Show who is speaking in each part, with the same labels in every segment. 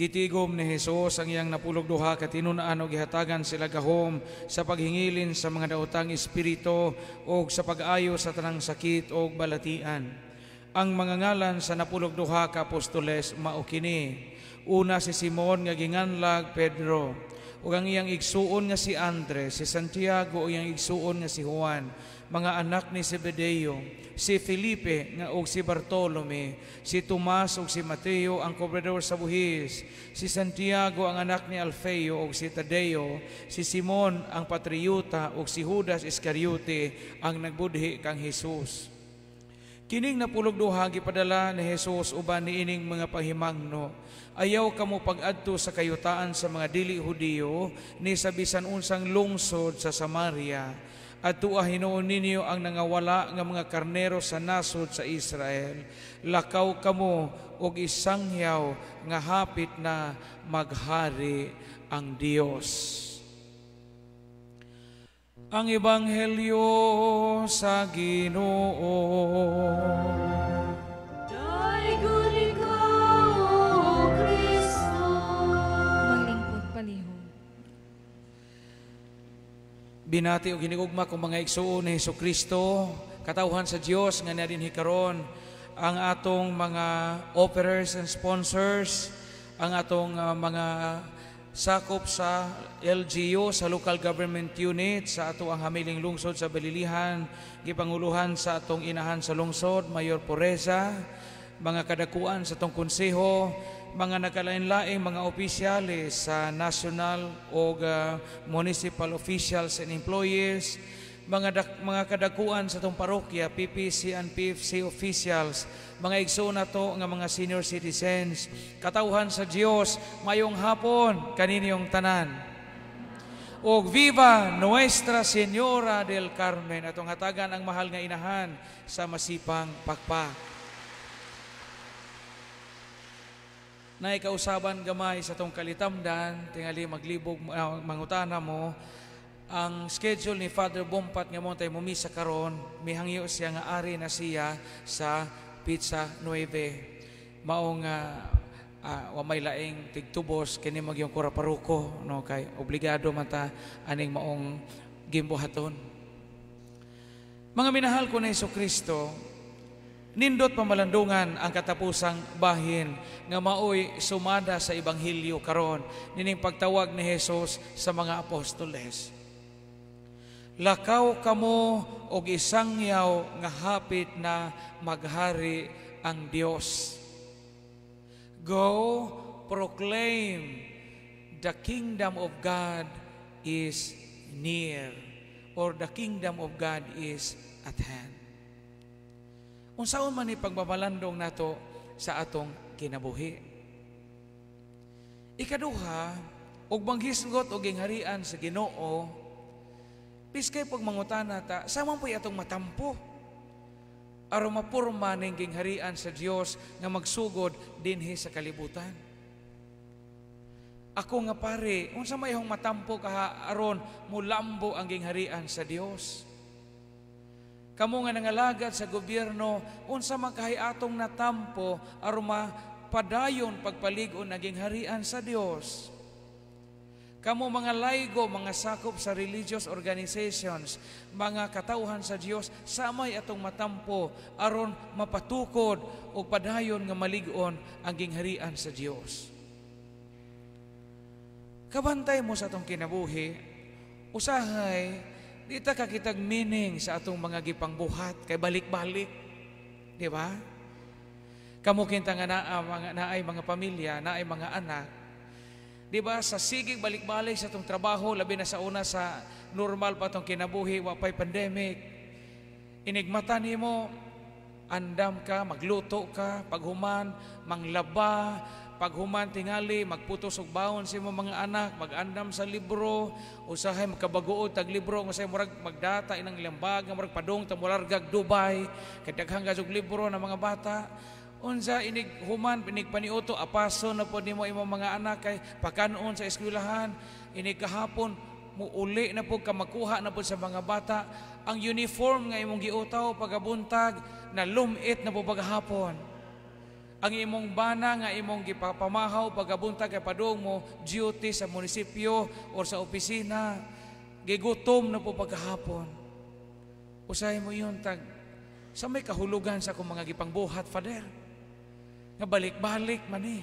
Speaker 1: Gitigom ni Hesus ang iyang napulog duha katinun-an og gihatagan sila gahom sa paghingilin sa mga daotang espiritu o sa pag-ayo sa tanang sakit o balatian. Ang mga ngalan sa napulog duha ka apostoles mao kini. Una si Simon nga ginganlag Pedro, ug ang iyang igsuon nga si Andres, si Santiago ug ang igsuon nga si Juan mga anak ni Zebedeo, si Felipe nga og si Bartolome, si Tomas og si Mateo ang kobrador sa buhis, si Santiago ang anak ni Alfeo og si Tadeo, si Simon ang patriyuta og si Judas Iscariote ang nagbudhi kang Hesus. Kining napulog duha gipadala ni Hesus uban niining mga pahimangno. Ayaw kamo pag-adto sa kayutaan sa mga dili Hudiyo ni sa bisan unsang lungsod sa Samaria at tua hinuon ninyo ang nangawala ng mga karnero sa nasod sa Israel. Lakaw kamo og isang yaw nga hapit na maghari ang Dios. Ang Ebanghelyo sa Ginoo. binati og hinigugma kong mga igsuon ni Hesus Kristo katawhan sa Dios nga na din hikaron ang atong mga operators and sponsors ang atong uh, mga sakop sa LGU sa local government unit sa ato ang hamiling lungsod sa Balilihan gipanguluhan sa atong inahan sa lungsod Mayor Poreza mga kadakuan sa atong konseho mga nakalain-laing mga opisyalis sa national o ah, municipal officials and employees, mga, dak, mga kadakuan sa itong parokya, PPC and PFC officials, mga igsoon to nga mga senior citizens, katauhan sa Dios, mayong hapon, kaninyong tanan o Viva Nuestra Señora del Carmen. Atong hatagan ang mahal nga inahan sa masipang pagpa. na ikausaban gamay sa tong kalitamdan, tingali maglibog uh, mangutana mo, ang schedule ni Father Bompat nga mo tayo mumisa karon, mihangyo siya nga ari na siya sa Pizza 9. Maong uh, ah, uh, wa may laing tigtubos kini magyong kuraparuko no kay obligado mata aning maong gimbuhaton mga minahal ko na Kristo Nindot pamalandungan ang katapusang bahin nga maoy sumada sa ebanghelyo karon nining pagtawag ni Hesus sa mga apostoles. Lakaw kamo og isangyaw nga hapit na maghari ang Dios. Go proclaim the kingdom of God is near or the kingdom of God is at hand unsaon man ni pagbabalandong nato sa atong kinabuhi. Ikaduha, ug manghisgot og gingharian sa Ginoo, piskay pag mangutana ta, samang po'y atong matampo. Aron mapurma ning gingharian sa Dios nga magsugod dinhi sa kalibutan. Ako nga pare, unsa may hong matampo kaha aron mulambo ang gingharian sa Dios? Kamo nga nangalagad sa gobyerno, unsa man atong natampo, aruma padayon pagpaligon naging harian sa Dios. Kamo mga laigo, mga sakop sa religious organizations, mga katauhan sa Dios, samay atong matampo aron mapatukod o padayon nga maligon ang gingharian sa Dios. Kabantay mo sa atong kinabuhi, usahay Dita ka kitag meaning sa atong mga gipangbuhat kay balik-balik. Di ba? Kamo kinta nga naa mga naay mga pamilya, naay mga anak. Di ba sa sigig balik-balik sa atong trabaho labi na sa una sa normal pa tong kinabuhi wa pay pandemic. Inigmata nimo andam ka, magluto ka, paghuman, manglaba, paghuman tingali magputos og baon sa imong mga anak magandam sa libro usahay makabaguod tag libro nga say murag magdata inang ilang nga murag padong ta mulargag Dubai kay daghang gasog libro na mga bata unsa inig human inig paniuto apaso na pod nimo imong mga anak kay pakanon sa eskwelahan inig kahapon muuli na po ka makuha na po sa mga bata ang uniform nga imong giutaw pagabuntag na lumit na po paghapon ang imong bana nga imong gipapamahaw pagabuntag kay padung mo duty sa munisipyo or sa opisina gigutom na po pagkahapon usay mo yon tag sa may kahulugan sa akong mga gipangbuhat father nga balik-balik man eh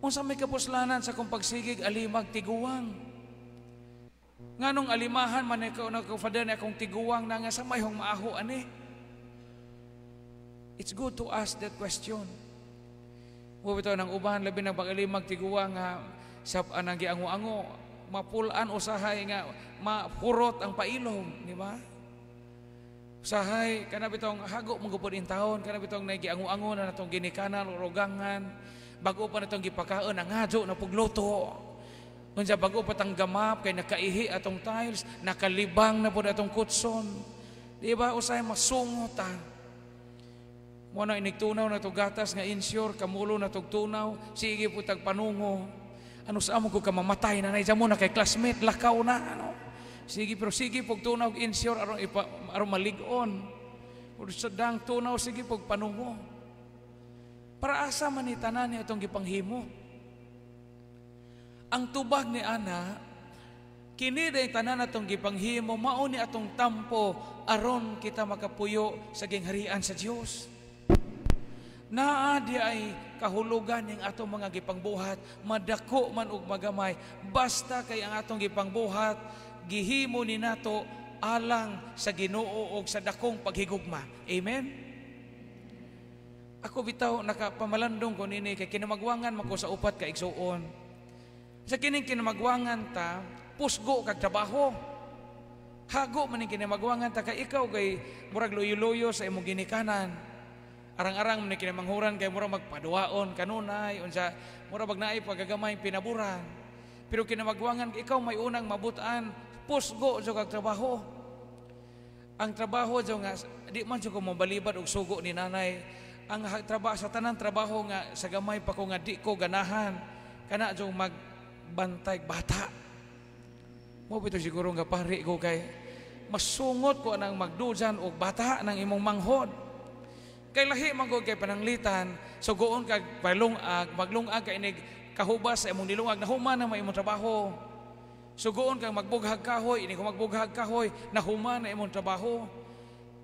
Speaker 1: unsa may kapuslanan sa akong pagsigig alimag tiguwang nganong alimahan man ko na ko father na akong tiguwang na nga sa may mayhong maaho ani eh. It's good to ask that question. Wabito ng ubahan labi ng pagalimag tiguwa nga sa anang ah, giango-ango, mapulan usahay nga mapurot ang pailom, di ba? Usahay kanabitong hago mong in taon, kanabitong bitong nagiango-ango na natong ginikanan o rogangan, bago pa natong gipakaon ang hadyo na pugluto. Unsa bago pa tang gamap kay nakaihi atong tiles, nakalibang na pud atong kutson. Di ba Usahay, masungot ah. Mo na inigtunaw na to gatas nga insure kamulo na tugtunaw, sige po tagpanungo. Ano sa amo ko ka mamatay na nay mo na kay classmate lakaw na ano. Sige pero sige pag tunaw insure aron ipa aron maligon. Pero sa tunaw sige pag panungo. Para asa man ni tanan ni atong gipanghimo. Ang tubag ni Ana kini day tanan atong gipanghimo mao ni atong tampo aron kita makapuyo sa gingharian sa Dios. Naa di ay kahulugan ng atong mga gipangbuhat, madako man og magamay, basta kay ang atong gipangbuhat gihimo ni nato alang sa Ginoo og sa dakong paghigugma. Amen. Ako bitaw nakapamalandong ko nini kay kinamagwangan man sa upat ka igsuon. Sa kining kinamagwangan ta, pusgo kag trabaho. Hago man ning kinamagwangan ta kay ikaw kay murag loyo-loyo sa imong ginikanan arang-arang man kinamanghuran kay mura magpaduaon kanunay unsa mura bag naay pagagamay pinaburan pero kinamagwangan ikaw may unang mabutan pusgo sa kag trabaho ang trabaho jo nga di man jud ko mabalibad og sugo ni nanay ang trabaho sa tanang trabaho nga sa gamay pa ko nga di ko ganahan kana jo magbantay bata mo bito siguro nga pare ko kay masungot ko nang magdujan og bata nang imong manghod Kay lahi man kay pananglitan, so goon kag palungag, maglungag ka inig kahubas sa imong nilungag na human na imong trabaho. So goon kag magbughag kahoy, inig magbughag kahoy na human na imong trabaho.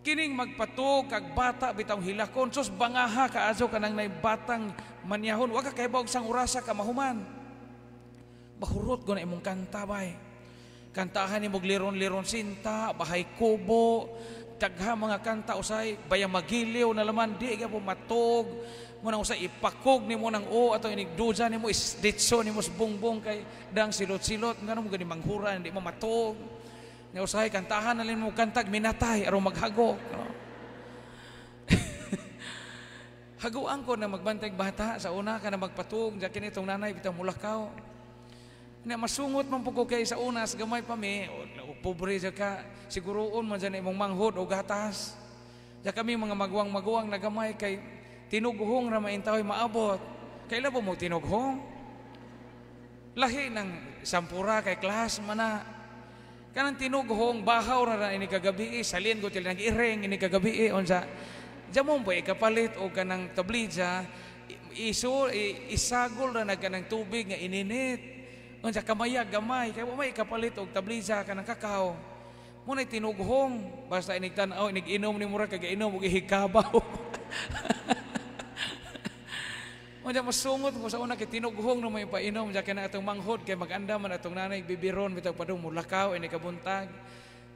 Speaker 1: Kining magpatog kag bata bitaw hilakon, sus bangaha ka azo kanang nay batang manyahon, wa ka kahibawg sang orasa ka mahuman. Bahurot go na imong kanta bay. Kantahan imong liron-liron sinta, bahay kubo, dagha mga kanta usay bayang magiliw na laman di ka po matog mo na usay ipakog ni mo nang o ato inigduja ni mo isditso ni mo bungbong kay dang silot-silot ngano mo gani manghura hindi mo matog nga usay kantahan nalin mo kantag minatay aron maghagok no? haguan ko na magbantay bata sa una ka na magpatog ja kini nanay bitaw mulakaw na masungot man po ko kay sa unas gamay pa mi pobre dyan ka, siguroon man dyan imong manghod og gatas. ja kami mga maguwang-maguwang nagamay kay tinughong ra maintahoy maabot. kay labo mo tinughong? Lahi ng sampura kay klas mana na. Kanang tinughong, bahaw ra na ini kagabi, salin ko tila ireng ini kagabi, unsa. Diyan mo kapalit og kanang tablidya, isul, isagol ra na kanang tubig nga ininit Unsa kamaya ah, gamay kay may kapalit og tabliza kanang kakao. Mo nay tinughong basta inig tan inig inom ni mura kag inom og ihikabaw. Unsa masungot ko sa una kay tinughong na may painom sa kana atong manghod kay maganda atong nanay bibiron bitag padung mulakaw ini kabuntag.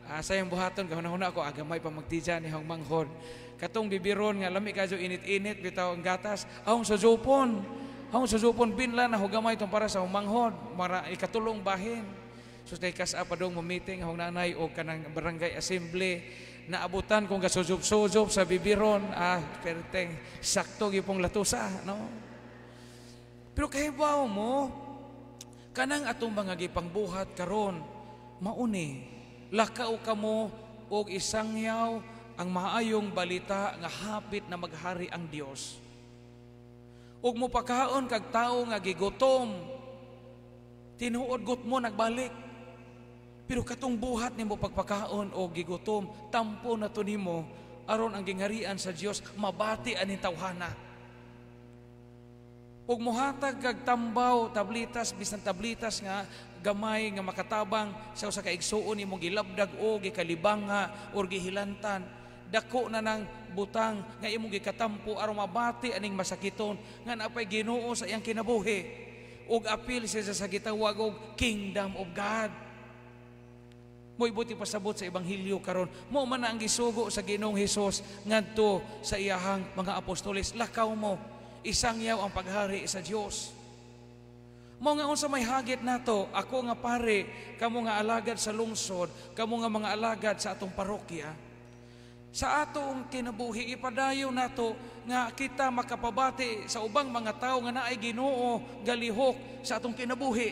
Speaker 1: Ah, sayang yung buhaton kahuna-huna ako agamay ah, pa magtija ni Hong manghod. Katong bibiron nga lami kayo init-init bitaw ang gatas. Ahong sa jupon. Hong susupon binlan na hugamay itong para sa humanghod, mara ikatulong bahin. So tay kas apa dong mo meeting hong nanay o kanang barangay assembly na abutan kung kasusob-sosob sa bibiron ah perteng sakto gyud latusa no pero kahibaw mo kanang atong mga gipangbuhat karon mauni lakaw kamo og isangyaw ang maayong balita nga hapit na maghari ang Dios ug mopakaon kag tawo nga gigutom tinuod gut mo nagbalik pero katong buhat nimo pagpakaon o gigutom tampo na to nimo aron ang gingharian sa Dios mabati ani tawhana ug mohatag kag tambaw tablitas bisan tablitas nga gamay nga makatabang sa usa ka igsuon imong gilabdag o gikalibanga or gihilantan dako na ng butang nga imong gikatampo aron mabati aning masakiton nga napay Ginoo sa iyang kinabuhi ug apil siya sa gitawag og kingdom of God mo'y buti pasabot sa Ebanghelyo karon. Mo man ang gisugo sa Ginoong Hesus ngadto sa iyahang mga apostoles. Lakaw mo, isangyaw ang paghari sa Dios. Mo nga unsa may hagit nato, ako nga pare, kamo nga alagad sa lungsod, kamo nga mga alagad sa atong parokya sa atong kinabuhi ipadayo nato nga kita makapabati sa ubang mga tao nga naay Ginoo galihok sa atong kinabuhi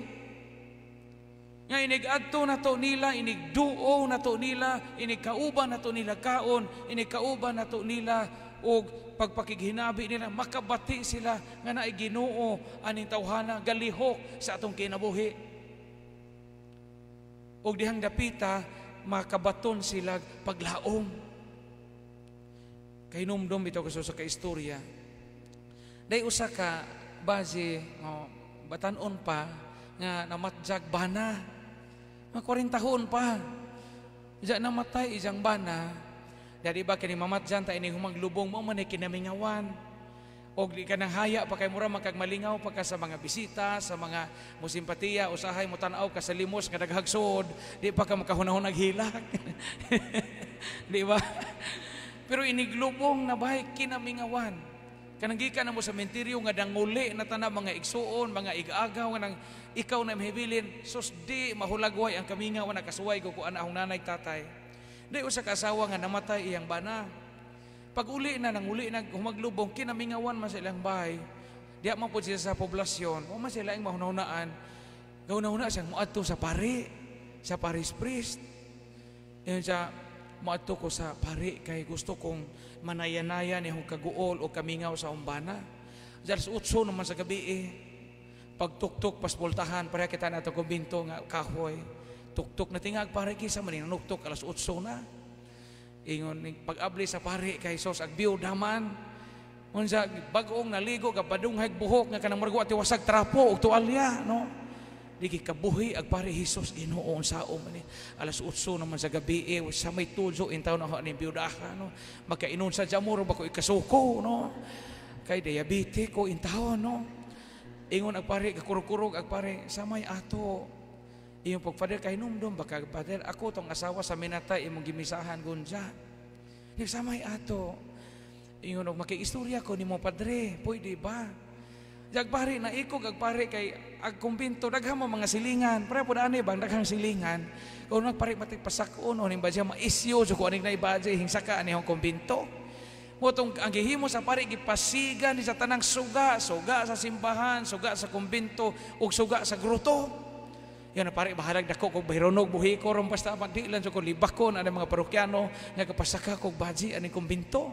Speaker 1: nga inigadto nato nila inigduo nato nila inigkauban nato nila kaon inigkauban nato nila og pagpakighinabi nila makabati sila nga naay Ginoo aning tawhana galihok sa atong kinabuhi og dihang dapita makabaton sila paglaom Kahinumdom bitaw ko sa kaistorya. Day usa ka base oh, batanon pa nga namatjag bana. Mga 40 taon pa. Diya namatay isang bana. Dari ba kini mamatjan ta ini humaglubong mo man kinamingawan o di kanang haya pa kay mura magkagmalingaw pagka sa mga bisita, sa mga musimpatiya, usahay mo tanaw ka sa limos nga naghagsod, di pa ka makahunahon naghilak. di ba? Pero iniglubong na bahay kinamingawan. Kananggikan na mo sa mentiryo nga danguli na tanang mga igsuon, mga igagaw, nga nang ikaw na mahibilin, sus di mahulagway ang kamingawan na kasuway ko kung anahong nanay tatay. Di usa kasawa nga namatay iyang bana. Pag uli na, nang uli na humaglubong, kinamingawan man sa ilang bahay. di man po sila sa poblasyon, o man sila ang mahunahunaan, gauna-una siyang muadto sa pari, sa parish priest. Yan siya, Moadto ko sa pare kay gusto kong manayanayan ni kaguol o kamingaw sa umbana. Dars utso naman sa gabi eh. Pagtuktok pasbultahan pareha kita na binto nga kahoy. Tuktok na tingag pare kisa maninanuktok alas utso na. Ingon ning pag-abli sa pare kay sos agbiw daman. Unsa bagong naligo ka padunghag buhok nga kanang margo at wasag trapo og tuwalya no di kabuhi ag pare Hesus Ginoo unsao man alas 8 naman sa gabi eh sa may tudso in taon ha ni biudaha no makainon sa jamuro ba ko ikasuko no kay diabetic ko in taon no ingon ag pare kakurukurog ag pare sa may ato iyong pagpader kay numdum baka pader ako tong asawa sa minata imong gimisahan gunja Nagsamay ato. Ingon og makiistorya ko ni mo padre, pwede ba? Jagpari na iko gagpari kay ag kumpinto daghang mga silingan. Para pud ani bang daghang silingan. Kung nagpari matik pasakon o nimba siya maisyo so kuanig na ibadya hingsaka ani hong kumpinto. Motong ang gihimo sa pari gipasigan ni sa tanang suga, suga sa simbahan, suga sa kumbinto ug suga sa gruto. Yan na pare bahalag dako kog bahironog buhi ko ron basta magdilan so ko libakon ang mga parokyano nga kapasaka kog baji ani kumbinto.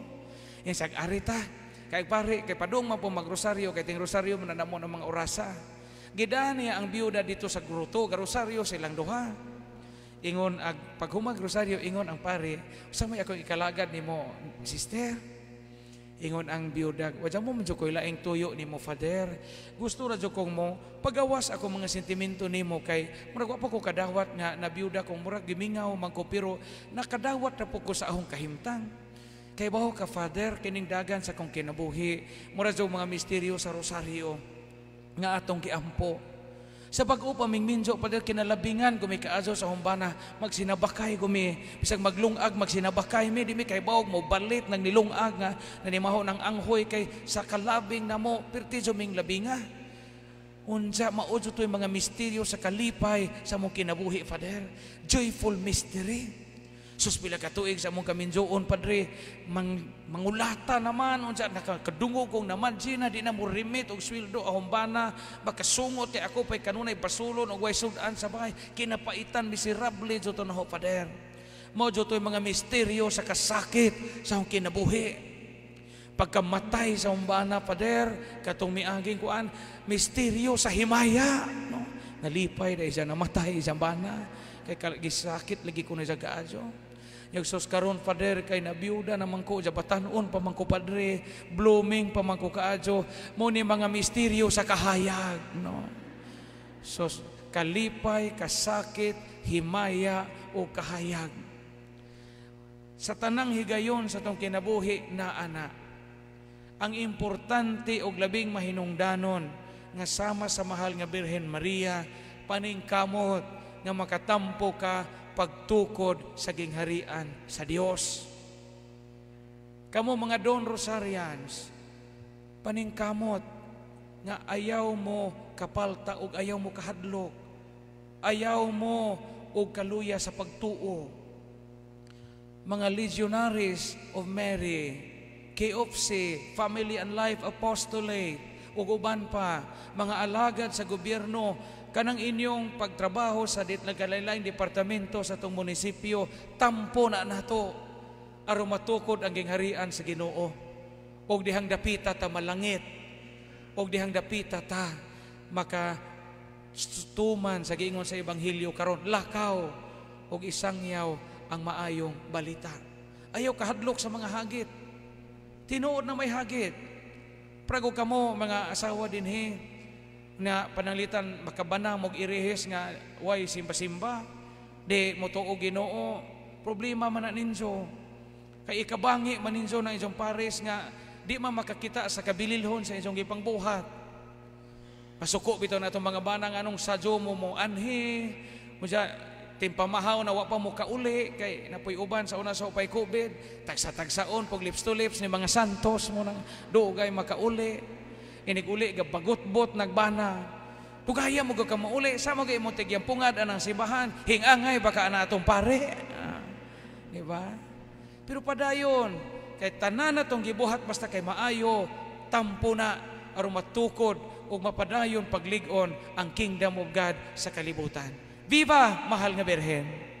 Speaker 1: Yan sag arita. Kay pare, kay padung man po magrosaryo, kay ting rosaryo mananamo ng mga orasa. Gidaan ang biuda dito sa gruto, garosaryo silang duha. Ingon, ag, paghumag humag rosaryo, ingon ang pare, sa may akong ikalagad nimo, sister, Ingon ang biuda, wadya mo medyo ko'y laing tuyo ni mo, Father. Gusto radyo kong mo, pagawas ako mga sentimento nimo kay murag pa ko kadawat nga na biyuda kong murag gimingaw man ko pero nakadawat na po ko sa akong kahimtang. Kay baho ka, Father, kining dagan sa kong kinabuhi. Mura mga misteryo sa rosaryo nga atong kiampo. Sa pag-upa, mingminjo, Father, kinalabingan, gumikaazo sa humbana, magsinabakay gumi, bisag maglungag, magsinabakay mi, di mi kay baog mo, balit, nang nilungag nga, nanimaho ng anghoy kay sa kalabing na mo, pirtizo ming labinga. Unsa, maudyo to mga misteryo sa kalipay sa mong kinabuhi, Father. Joyful mystery. Sus pila ka tuig sa among kaminjoon padre, mang, mangulata naman unsa nakadungo kong naman sina di na mo remit og sweldo ahombana makasungot kay ako pay kanunay basulon og way sudan sa bahay kinapaitan miserable jud na ho Padre. Mao toy mga misteryo sa kasakit sa akong kinabuhi. Pagkamatay sa umbana pader katong miaging kuan misteryo sa himaya no nalipay dahil siya namatay sa bana kay sakit lagi ko na sa kaadyo Yagsos karon Father, kay na biuda na mangko, jabatanon pa mangko, Padre, blooming pa mangko kaadyo, mo ni mga misteryo sa kahayag, no? Sos kalipay, kasakit, himaya, o kahayag. Sa tanang higayon sa tong kinabuhi na ana, ang importante og labing mahinungdanon nga sama sa mahal nga Birhen Maria, paningkamot nga makatampo ka pagtukod sa gingharian sa Dios. Kamo mga Don Rosarians, paningkamot nga ayaw mo kapalta ug ayaw mo kahadlok. Ayaw mo og kaluya sa pagtuo. Mga Legionaries of Mary, KOFC, Family and Life Apostolate, uguban pa, mga alagad sa gobyerno kanang inyong pagtrabaho sa dit nagkalain departamento sa tong munisipyo tampo na nato aron matukod ang gingharian sa Ginoo og dihang dapita ta malangit og dihang dapita ta maka tuman sa giingon sa ebanghelyo karon lakaw og isangyaw ang maayong balita ayaw kahadlok sa mga hagit tinuod na may hagit prago kamo mga asawa dinhi nga panalitan makabana mog irehes nga way simba-simba di mo tuo Ginoo problema man ninyo kay ikabangi man ninyo na isong pares nga di man makakita sa kabililhon sa inyong gipangbuhat pasuko bitaw na itong mga banang anong sadyo mo mo anhi mo siya timpamahaw na wapa mo kauli kay napoy uban sa una sa upay COVID tagsa-tagsaon pag lips to lips ni mga santos mo nang dugay makauli iniguli ga pagutbot nagbana Pugaya mo ka mauli, sa mo kay mo tigyang pungad anang sibahan, hingangay baka ana atong pare. Ah, di ba? Pero padayon, kay tanan na tong gibuhat basta kay maayo, tampo na aron matukod ug mapadayon pagligon ang kingdom of God sa kalibutan. Viva mahal nga Birhen!